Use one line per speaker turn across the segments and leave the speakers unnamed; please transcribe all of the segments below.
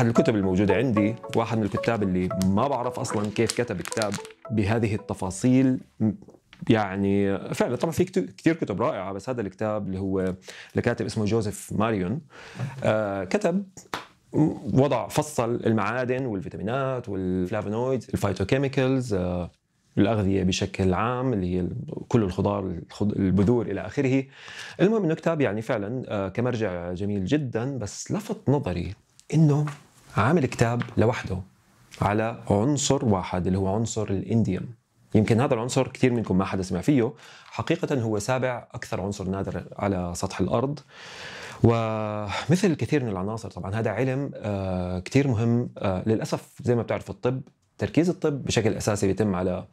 احد الكتب الموجوده عندي واحد من الكتاب اللي ما بعرف اصلا كيف كتب كتاب بهذه التفاصيل يعني فعلا طبعا في كثير كتب رائعه بس هذا الكتاب اللي هو لكاتب اسمه جوزيف ماريون آه كتب وضع فصل المعادن والفيتامينات والفلافونويدز الفايتوكيميكلز آه الاغذيه بشكل عام اللي هي كل الخضار البذور الى اخره المهم انه كتاب يعني فعلا آه كمرجع جميل جدا بس لفت نظري انه عامل كتاب لوحده على عنصر واحد اللي هو عنصر الانديوم يمكن هذا العنصر كثير منكم ما حدا سمع فيه حقيقة هو سابع أكثر عنصر نادر على سطح الأرض ومثل الكثير من العناصر طبعا هذا علم آه، كثير مهم آه، للأسف زي ما بتعرف الطب تركيز الطب بشكل أساسي بيتم على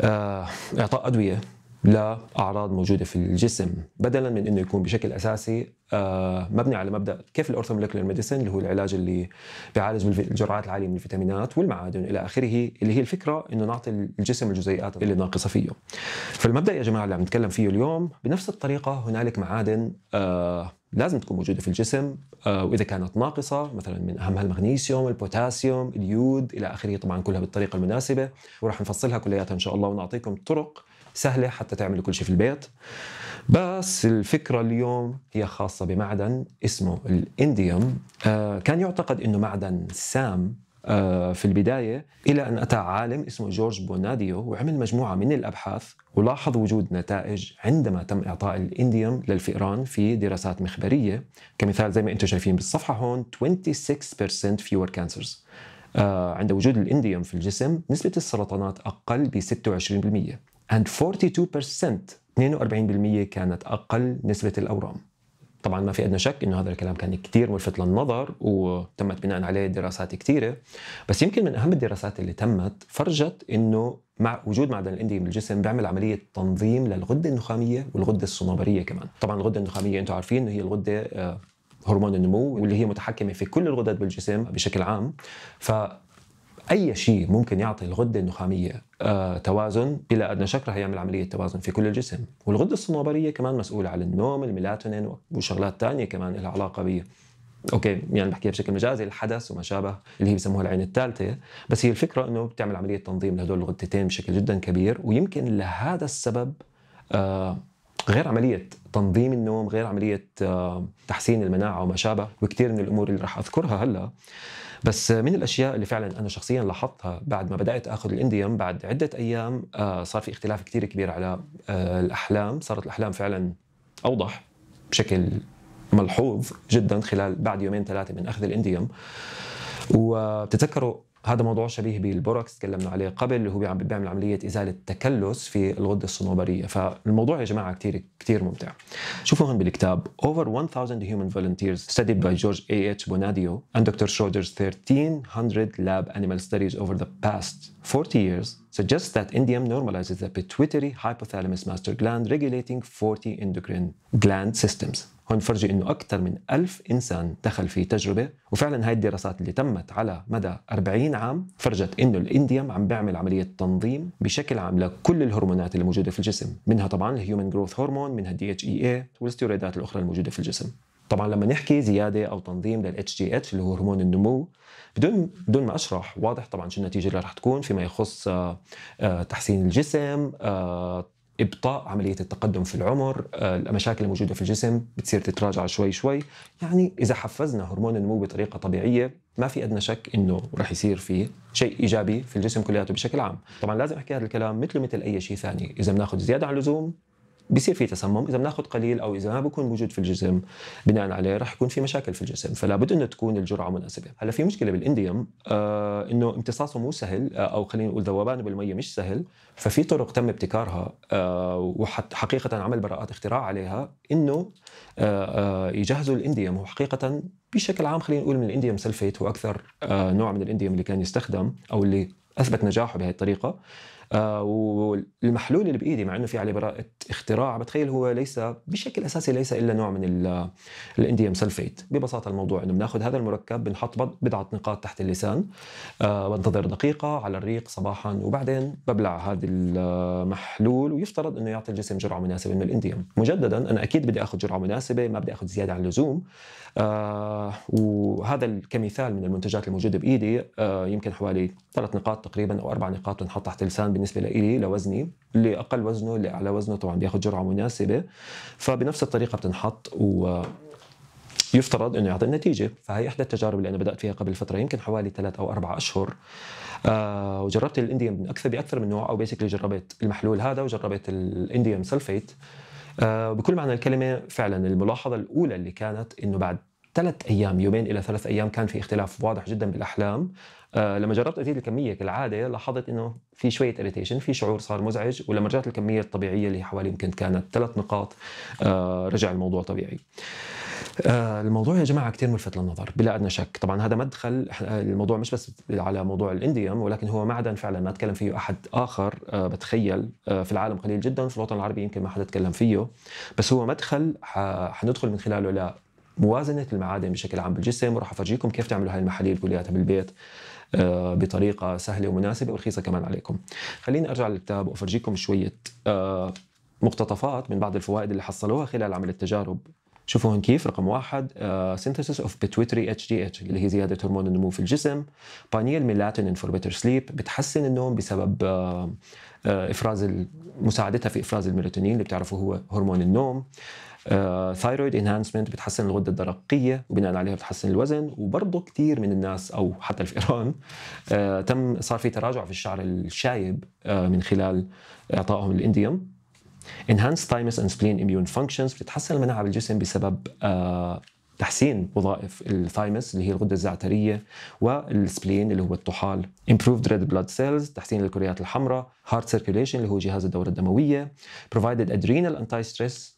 آه، إعطاء أدوية لاعراض موجوده في الجسم بدلا من انه يكون بشكل اساسي آه، مبني على مبدا كيف الاورثومولكيولر ميديسن اللي هو العلاج اللي بيعالج بالجرعات العاليه من الفيتامينات والمعادن الى اخره اللي هي الفكره انه نعطي الجسم الجزيئات اللي ناقصه فيه فالمبدا يا جماعه اللي عم نتكلم فيه اليوم بنفس الطريقه هنالك معادن آه، لازم تكون موجوده في الجسم آه، واذا كانت ناقصه مثلا من اهمها المغنيسيوم، البوتاسيوم، اليود الى اخره طبعا كلها بالطريقه المناسبه وراح نفصلها كلياتها ان شاء الله ونعطيكم طرق سهله حتى تعمل كل شيء في البيت بس الفكره اليوم هي خاصه بمعدن اسمه الانديوم آه، كان يعتقد انه معدن سام آه، في البداية إلى أن أتى عالم اسمه جورج بوناديو وعمل مجموعة من الأبحاث ولاحظ وجود نتائج عندما تم إعطاء الإنديوم للفئران في دراسات مخبرية كمثال زي ما أنتم شايفين بالصفحة هون 26% fewer cancers آه، عند وجود الانديوم في الجسم نسبة السرطانات أقل ب 26% and 42% 42% كانت أقل نسبة الأورام طبعا ما في أدنى شك انه هذا الكلام كان كثير ملفت للنظر وتمت بناء عليه دراسات كثيره بس يمكن من اهم الدراسات اللي تمت فرجت انه مع وجود معدن الانديوم بالجسم بيعمل عمليه تنظيم للغده النخاميه والغده الصنوبريه كمان طبعا الغده النخاميه انتم عارفين انه هي الغده آه، هرمون النمو واللي هي متحكمه في كل الغدد بالجسم بشكل عام ف اي شيء ممكن يعطي الغده النخاميه آه توازن بلا ادنى شكل يعمل عمليه توازن في كل الجسم، والغده الصنوبريه كمان مسؤوله عن النوم، الميلاتونين وشغلات ثانيه كمان لها علاقه ب اوكي يعني بحكيها بشكل مجازي الحدث وما شابه اللي هي بسموها العين الثالثه بس هي الفكره انه بتعمل عمليه تنظيم لهدول الغدتين بشكل جدا كبير ويمكن لهذا السبب آه غير عمليه تنظيم النوم غير عمليه آه، تحسين المناعه وما شابه وكثير من الامور اللي راح اذكرها هلا بس من الاشياء اللي فعلا انا شخصيا لاحظتها بعد ما بدات اخذ الانديوم بعد عده ايام آه، صار في اختلاف كثير كبير على آه، الاحلام صارت الاحلام فعلا اوضح بشكل ملحوظ جدا خلال بعد يومين ثلاثه من اخذ الانديوم وبتتذكروا هذا موضوع شبيه بالبوركس تكلمنا عليه قبل اللي هو بيعمل عمليه ازاله تكلس في الغده الصنوبريه فالموضوع يا جماعه كثير كثير ممتع شوفوا هون بالكتاب Over 1000 human volunteers studied by George A. H. Bonadio and Dr. Schroeder's 1300 lab animal studies over the past 40 years suggests that NDM normalizes the pituitary hypothalamus master gland regulating 40 endocrine gland systems هون فرجي انه اكثر من ألف انسان دخل في تجربه وفعلا هاي الدراسات اللي تمت على مدى 40 عام فرجت انه الانديوم عم بيعمل عمليه تنظيم بشكل عام لكل الهرمونات اللي موجوده في الجسم منها طبعا الهيومن جروث هرمون منها الدي اتش اي اي والستيرويدات الاخرى الموجوده في الجسم طبعا لما نحكي زياده او تنظيم للاتش جي اتش اللي هو هرمون النمو بدون بدون ما اشرح واضح طبعا شو النتيجه اللي راح تكون فيما يخص آه، آه، تحسين الجسم آه، ابطاء عمليه التقدم في العمر آه، المشاكل الموجوده في الجسم بتصير تتراجع شوي شوي يعني اذا حفزنا هرمون النمو بطريقه طبيعيه ما في ادنى شك انه رح يصير في شيء ايجابي في الجسم كلياته بشكل عام طبعا لازم احكي هذا الكلام مثله مثل اي شيء ثاني اذا بناخذ زياده عن اللزوم بصير في تسمم اذا بناخذ قليل او اذا ما بكون موجود في الجسم بناء عليه رح يكون في مشاكل في الجسم فلا بد انه تكون الجرعه مناسبه هلا في مشكله بالانديوم آه انه امتصاصه مو سهل آه او خلينا نقول ذوبانه بالميه مش سهل ففي طرق تم ابتكارها آه وحقيقه عمل براءات اختراع عليها انه آه آه يجهزوا الانديوم وحقيقه بشكل عام خلينا نقول من الانديوم سلفيت هو اكثر آه نوع من الانديوم اللي كان يستخدم او اللي اثبت نجاحه بهذه الطريقه آه، والمحلول اللي بايدي مع انه في عليه براءه اختراع بتخيل هو ليس بشكل اساسي ليس الا نوع من الانديوم سلفيت ببساطه الموضوع انه بناخذ هذا المركب بنحط بضعه نقاط تحت اللسان بنتظر آه، دقيقه على الريق صباحا وبعدين ببلع هذا المحلول ويفترض انه يعطي الجسم جرعه مناسبه من الانديوم مجددا انا اكيد بدي اخذ جرعه مناسبه ما بدي اخذ زياده عن اللزوم آه وهذا كمثال من المنتجات الموجوده بايدي آه يمكن حوالي ثلاث نقاط تقريبا او اربع نقاط بنحط تحت اللسان بالنسبه لي لوزني اللي اقل وزنه اللي اعلى وزنه طبعا بياخذ جرعه مناسبه فبنفس الطريقه بتنحط و يفترض انه يعطي النتيجه فهي احدى التجارب اللي انا بدات فيها قبل فتره يمكن حوالي ثلاث او اربع اشهر آه وجربت الانديوم اكثر باكثر من نوع او بيسكلي جربت المحلول هذا وجربت الانديوم سلفيت آه بكل معنى الكلمه فعلا الملاحظه الاولى اللي كانت انه بعد ثلاث ايام يومين الى ثلاث ايام كان في اختلاف واضح جدا بالاحلام آه لما جربت ازيد الكميه كالعاده لاحظت انه في شويه اريتيشن في شعور صار مزعج ولما رجعت الكميه الطبيعيه اللي حوالي يمكن كانت ثلاث نقاط آه رجع الموضوع طبيعي آه، الموضوع يا جماعه كثير ملفت للنظر بلا ادنى شك طبعا هذا مدخل آه، الموضوع مش بس على موضوع الانديوم ولكن هو معدن فعلا ما تكلم فيه احد اخر آه، بتخيل في العالم قليل جدا في الوطن العربي يمكن ما حدا تكلم فيه بس هو مدخل حندخل من خلاله موازنه المعادن بشكل عام بالجسم وراح افرجيكم كيف تعملوا هاي المحاليل كلياتها بالبيت آه، بطريقه سهله ومناسبه ورخيصه كمان عليكم. خليني ارجع للكتاب وافرجيكم شويه آه، مقتطفات من بعض الفوائد اللي حصلوها خلال عمل التجارب شوفوا هون كيف رقم واحد سينثيسيس اوف بيتويتري اتش دي اتش اللي هي زياده هرمون النمو في الجسم بانيل ميلاتونين فور بيتر سليب بتحسن النوم بسبب آه، افراز مساعدتها في افراز الميلاتونين اللي بتعرفوا هو هرمون النوم آه، ثايرويد انهانسمنت بتحسن الغده الدرقيه وبناء عليها بتحسن الوزن وبرضه كثير من الناس او حتى في ايران آه، تم صار في تراجع في الشعر الشايب آه، من خلال اعطائهم الانديوم enhanced thymus and spleen immune functions بتتحسن المناعه بالجسم بسبب تحسين وظائف الثايمس اللي هي الغده الزعتريه والسبلين اللي هو الطحال improved ريد blood cells تحسين الكريات الحمراء هارت circulation اللي هو جهاز الدوره الدمويه بروفايدد ادرينال انتي ستريس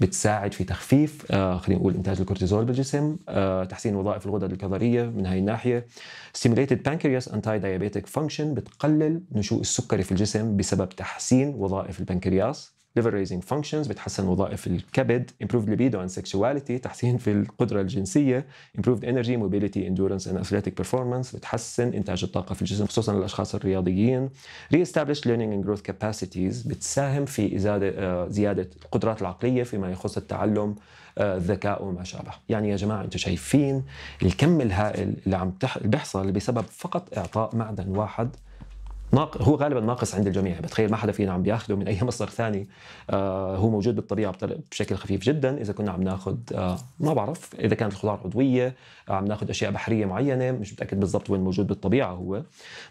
بتساعد في تخفيف آه، خلينا نقول انتاج الكورتيزول بالجسم آه، تحسين وظائف الغدد الكظريه من هاي الناحيه ستيميليتد بانكرياس انتي دايابيتيك فانكشن بتقلل نشوء السكري في الجسم بسبب تحسين وظائف البنكرياس ليفر ريزنج فانكشنز بتحسن وظائف الكبد improved libido and sexuality تحسين في القدره الجنسيه improved energy mobility endurance and athletic performance بتحسن انتاج الطاقه في الجسم خصوصا للاشخاص الرياضيين reestablish learning and growth capacities بتساهم في ازاده آه، زياده القدرات العقليه فيما يخص التعلم آه، الذكاء وما شابه يعني يا جماعه انتم شايفين الكم الهائل اللي عم بيحصل بسبب فقط اعطاء معدن واحد ناق... هو غالبا ناقص عند الجميع بتخيل ما حدا فينا عم بياخده من اي مصدر ثاني آه هو موجود بالطبيعه بشكل خفيف جدا اذا كنا عم ناخذ آه ما بعرف اذا كانت الخضار عضويه آه عم ناخذ اشياء بحريه معينه مش متاكد بالضبط وين موجود بالطبيعه هو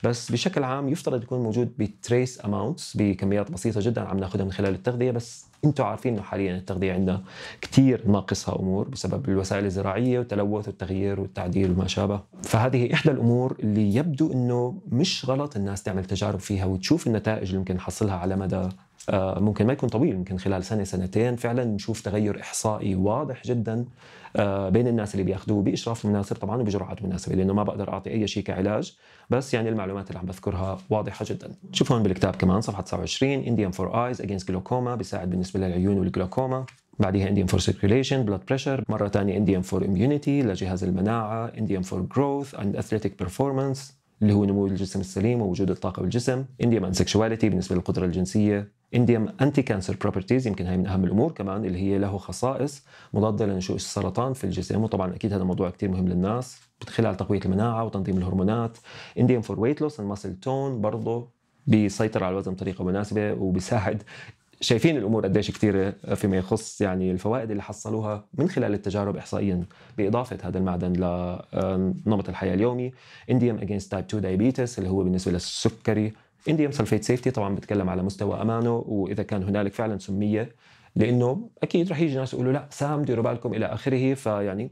بس بشكل عام يفترض يكون موجود بتريس اماونتس بكميات بسيطه جدا عم ناخذها من خلال التغذيه بس انتم عارفين انه حاليا التغذيه عندنا كثير ناقصها امور بسبب الوسائل الزراعيه والتلوث والتغيير والتعديل وما شابه فهذه إحدى الأمور اللي يبدو أنه مش غلط الناس تعمل تجارب فيها وتشوف النتائج اللي ممكن نحصلها على مدى آه، ممكن ما يكون طويل ممكن خلال سنة سنتين فعلا نشوف تغير إحصائي واضح جدا آه، بين الناس اللي بياخذوه بإشراف مناسب طبعا وبجرعات مناسبة لأنه ما بقدر أعطي أي شيء كعلاج بس يعني المعلومات اللي عم بذكرها واضحة جدا شوف هون بالكتاب كمان صفحة 29 انديان فور ايز اجينست جلوكوما بيساعد بالنسبة للعيون والجلوكوما بعدها انديوم فور سيركيوليشن بلاد بريشر مره ثانيه انديوم فور اميونيتي لجهاز المناعه انديوم فور جروث اند اثليتيك بيرفورمانس اللي هو نمو الجسم السليم ووجود الطاقه بالجسم انديوم اند سكشواليتي بالنسبه للقدره الجنسيه انديوم انتي كانسر بروبرتيز يمكن هي من اهم الامور كمان اللي هي له خصائص مضاده لنشوء السرطان في الجسم وطبعا اكيد هذا موضوع كثير مهم للناس من خلال تقويه المناعه وتنظيم الهرمونات انديوم فور ويت لوس اند ماسل تون برضه بيسيطر على الوزن بطريقه مناسبه وبيساعد شايفين الامور قديش كثيره فيما يخص يعني الفوائد اللي حصلوها من خلال التجارب احصائيا باضافه هذا المعدن لنمط الحياه اليومي انديوم اجينست تايب 2 دايابيتس اللي هو بالنسبه للسكري انديوم سلفيت سيفتي طبعا بتكلم على مستوى امانه واذا كان هنالك فعلا سميه لانه اكيد رح يجي ناس يقولوا لا سام ديروا بالكم الى اخره فيعني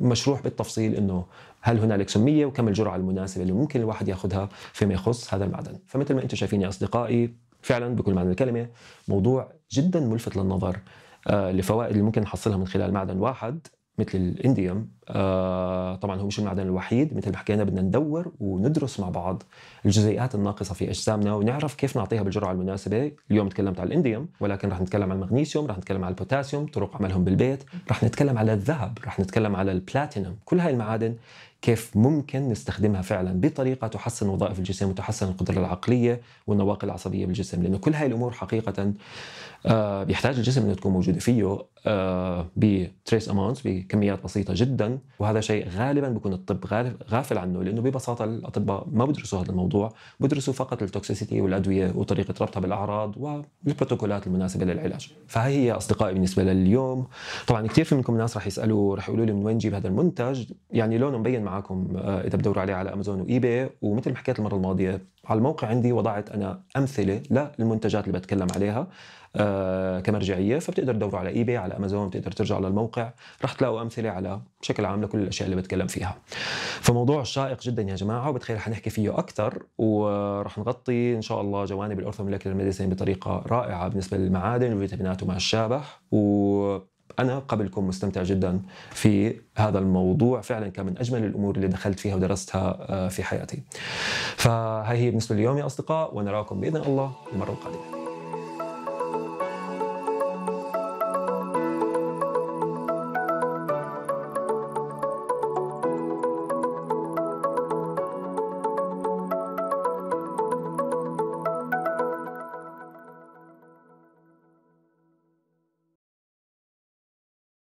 مشروح بالتفصيل انه هل هنالك سميه وكم الجرعه المناسبه اللي ممكن الواحد ياخذها فيما يخص هذا المعدن فمثل ما انتم شايفين يا اصدقائي فعلا بكل معنى الكلمه موضوع جدا ملفت للنظر آه، لفوائد اللي ممكن نحصلها من خلال معدن واحد مثل الانديوم آه، طبعا هو مش المعدن الوحيد مثل ما حكينا بدنا ندور وندرس مع بعض الجزيئات الناقصه في اجسامنا ونعرف كيف نعطيها بالجرعه المناسبه اليوم تكلمت على الانديوم ولكن رح نتكلم على المغنيسيوم رح نتكلم على البوتاسيوم طرق عملهم بالبيت رح نتكلم على الذهب رح نتكلم على البلاتينوم كل هاي المعادن كيف ممكن نستخدمها فعلا بطريقه تحسن وظائف الجسم وتحسن القدره العقليه والنواقل العصبيه بالجسم لانه كل هاي الامور حقيقه بيحتاج آه، الجسم انه تكون موجوده فيه آه، بتريس اماونتس بكميات بسيطه جدا وهذا شيء غالبا بيكون الطب غافل عنه لانه ببساطه الاطباء ما بدرسوا هذا الموضوع بدرسوا فقط التوكسيسيتي والادويه وطريقه ربطها بالاعراض والبروتوكولات المناسبه للعلاج فهي هي اصدقائي بالنسبه لليوم طبعا كثير في منكم ناس رح يسالوا رح يقولوا لي من وين نجيب هذا المنتج يعني لونه مبين معاكم آه، اذا بدوروا عليه على امازون واي باي ومثل ما حكيت المره الماضيه على الموقع عندي وضعت انا امثله للمنتجات اللي بتكلم عليها آه، كمرجعيه فبتقدر تدوروا على اي باي على امازون بتقدر ترجع للموقع رح تلاقوا امثله على بشكل عام لكل الاشياء اللي بتكلم فيها فموضوع شائق جدا يا جماعه وبتخيل حنحكي فيه اكثر ورح نغطي ان شاء الله جوانب الاورثوموليكولر ميديسين بطريقه رائعه بالنسبه للمعادن والفيتامينات وما الشابه و انا قبلكم مستمتع جدا في هذا الموضوع فعلا كان من اجمل الامور اللي دخلت فيها ودرستها آه، في حياتي. فهي هي بالنسبه لليوم يا اصدقاء ونراكم باذن الله المره القادمه.